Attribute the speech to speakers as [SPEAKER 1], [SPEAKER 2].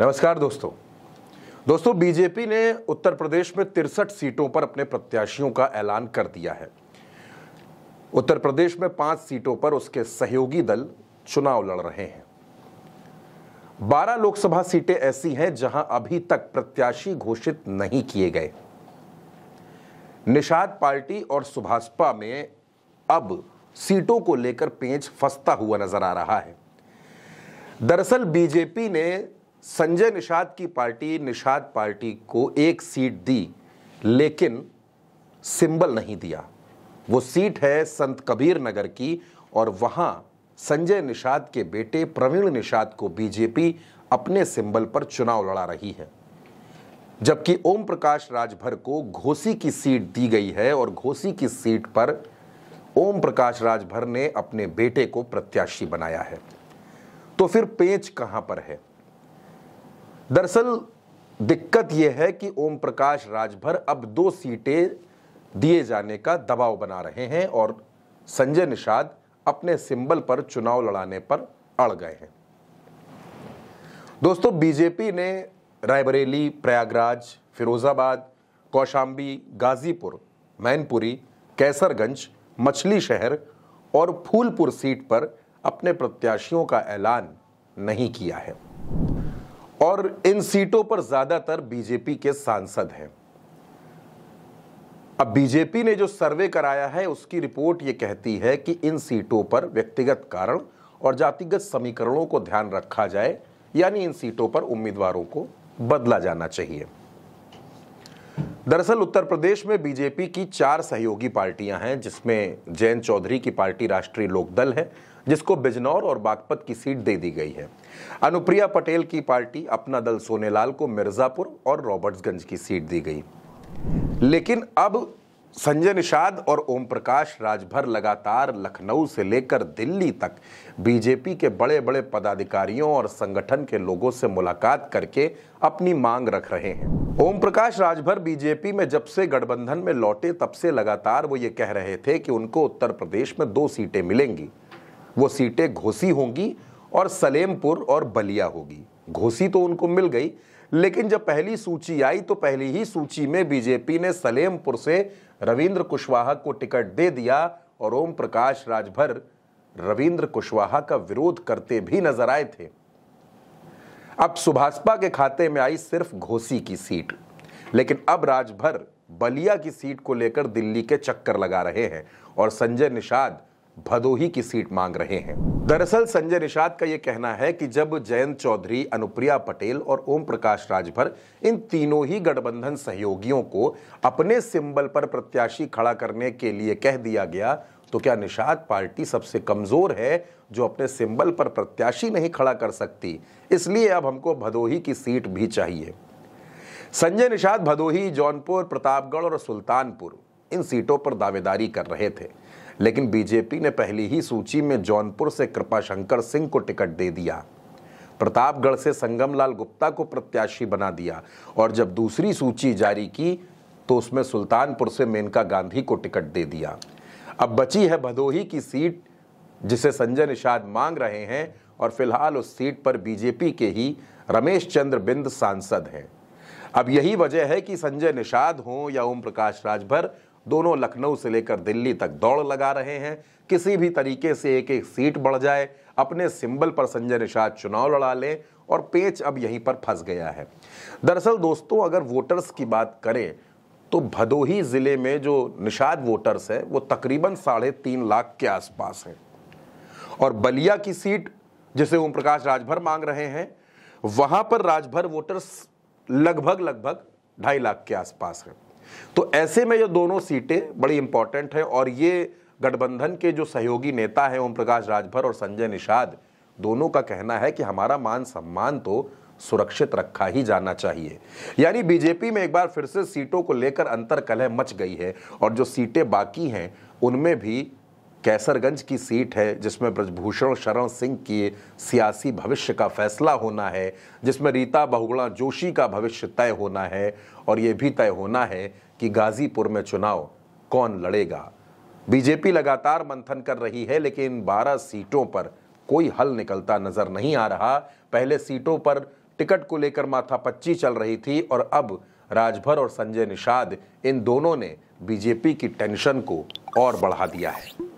[SPEAKER 1] नमस्कार दोस्तों दोस्तों बीजेपी ने उत्तर प्रदेश में तिरसठ सीटों पर अपने प्रत्याशियों का ऐलान कर दिया है उत्तर प्रदेश में पांच सीटों पर उसके सहयोगी दल चुनाव लड़ रहे हैं बारह लोकसभा सीटें ऐसी हैं जहां अभी तक प्रत्याशी घोषित नहीं किए गए निषाद पार्टी और सुभाषपा में अब सीटों को लेकर पेंच फंसता हुआ नजर आ रहा है दरअसल बीजेपी ने संजय निषाद की पार्टी निषाद पार्टी को एक सीट दी लेकिन सिंबल नहीं दिया वो सीट है संत कबीर नगर की और वहां संजय निषाद के बेटे प्रवीण निषाद को बीजेपी अपने सिंबल पर चुनाव लड़ा रही है जबकि ओम प्रकाश राजभर को घोसी की सीट दी गई है और घोसी की सीट पर ओम प्रकाश राजभर ने अपने बेटे को प्रत्याशी बनाया है तो फिर पेच कहां पर है दरअसल दिक्कत यह है कि ओम प्रकाश राजभर अब दो सीटें दिए जाने का दबाव बना रहे हैं और संजय निषाद अपने सिंबल पर चुनाव लड़ाने पर अड़ गए हैं दोस्तों बीजेपी ने रायबरेली प्रयागराज फिरोजाबाद कौशाम्बी गाजीपुर मैनपुरी कैसरगंज मछली शहर और फूलपुर सीट पर अपने प्रत्याशियों का ऐलान नहीं किया है और इन सीटों पर ज्यादातर बीजेपी के सांसद हैं अब बीजेपी ने जो सर्वे कराया है उसकी रिपोर्ट ये कहती है कि इन सीटों पर व्यक्तिगत कारण और जातिगत समीकरणों को ध्यान रखा जाए यानी इन सीटों पर उम्मीदवारों को बदला जाना चाहिए दरअसल उत्तर प्रदेश में बीजेपी की चार सहयोगी पार्टियां हैं जिसमें जयंत चौधरी की पार्टी राष्ट्रीय लोकदल है जिसको बिजनौर और बागपत की सीट दे दी गई है अनुप्रिया पटेल की पार्टी अपना दल सोनेलाल को मिर्ज़ापुर और रॉबर्ट्सगंज की सीट दी गई लेकिन अब संजय निषाद और ओम प्रकाश राजभर लगातार लखनऊ से लेकर दिल्ली तक बीजेपी के बड़े बड़े पदाधिकारियों और संगठन के लोगों से मुलाकात करके अपनी मांग रख रहे हैं ओम प्रकाश राजभर बीजेपी में जब से गठबंधन में लौटे तब से लगातार वो ये कह रहे थे कि उनको उत्तर प्रदेश में दो सीटें मिलेंगी वो सीटें घोसी होंगी और सलेमपुर और बलिया होगी घोसी तो उनको मिल गई लेकिन जब पहली सूची आई तो पहली ही सूची में बीजेपी ने सलेमपुर से रविंद्र कुशवाहा को टिकट दे दिया और ओम प्रकाश राजभर रविंद्र कुशवाहा का विरोध करते भी नजर आए थे अब सुभाषपा के खाते में आई सिर्फ घोसी की सीट लेकिन अब राजभर बलिया की सीट को लेकर दिल्ली के चक्कर लगा रहे हैं और संजय निषाद भदोही की सीट मांग रहे हैं दरअसल संजय निषाद का यह कहना है कि जब जयंत चौधरी अनुप्रिया पटेल और ओम प्रकाश राजभर इन तीनों ही गठबंधन सहयोगियों को अपने सिंबल पर प्रत्याशी खड़ा करने के लिए कह दिया गया तो क्या निषाद पार्टी सबसे कमजोर है जो अपने सिंबल पर प्रत्याशी नहीं खड़ा कर सकती इसलिए अब हमको भदोही की सीट भी चाहिए संजय निषाद भदोही जौनपुर प्रतापगढ़ और सुल्तानपुर इन सीटों पर दावेदारी कर रहे थे लेकिन बीजेपी ने पहली ही सूची में जौनपुर से कृपाशंकर सिंह को टिकट दे दिया प्रतापगढ़ से संगमलाल गुप्ता को प्रत्याशी बना दिया और जब दूसरी सूची जारी की तो उसमें सुल्तानपुर से मेनका गांधी को टिकट दे दिया अब बची है भदोही की सीट जिसे संजय निषाद मांग रहे हैं और फिलहाल उस सीट पर बीजेपी के ही रमेश चंद्र बिंद सांसद हैं अब यही वजह है कि संजय निषाद हों या ओम प्रकाश राजभर दोनों लखनऊ से लेकर दिल्ली तक दौड़ लगा रहे हैं किसी भी तरीके से एक एक सीट बढ़ जाए अपने सिंबल पर संजय निषाद चुनाव लड़ा लें और पेच अब यहीं पर फंस गया है दरअसल दोस्तों अगर वोटर्स की बात करें तो भदोही ज़िले में जो निषाद वोटर्स हैं वो तकरीबन साढ़े तीन लाख के आसपास हैं और बलिया की सीट जिसे ओम प्रकाश राजभर मांग रहे हैं वहां पर राजभर वोटर्स लगभग लगभग ढाई लाख के आसपास हैं तो ऐसे में ये दोनों सीटें बड़ी इंपॉर्टेंट हैं और ये गठबंधन के जो सहयोगी नेता हैं ओम प्रकाश राजभर और संजय निषाद दोनों का कहना है कि हमारा मान सम्मान तो सुरक्षित रखा ही जाना चाहिए यानी बीजेपी में एक बार फिर से सीटों को लेकर अंतर कलह मच गई है और जो सीटें बाकी हैं उनमें भी कैसरगंज की सीट है जिसमें ब्रजभूषण शरण सिंह की सियासी भविष्य का फैसला होना है जिसमें रीता बहुगुणा जोशी का भविष्य तय होना है और ये भी तय होना है कि गाजीपुर में चुनाव कौन लड़ेगा बीजेपी लगातार मंथन कर रही है लेकिन 12 सीटों पर कोई हल निकलता नजर नहीं आ रहा पहले सीटों पर टिकट को लेकर माथापच्ची चल रही थी और अब राजभर और संजय निषाद इन दोनों ने बीजेपी की टेंशन को और बढ़ा दिया है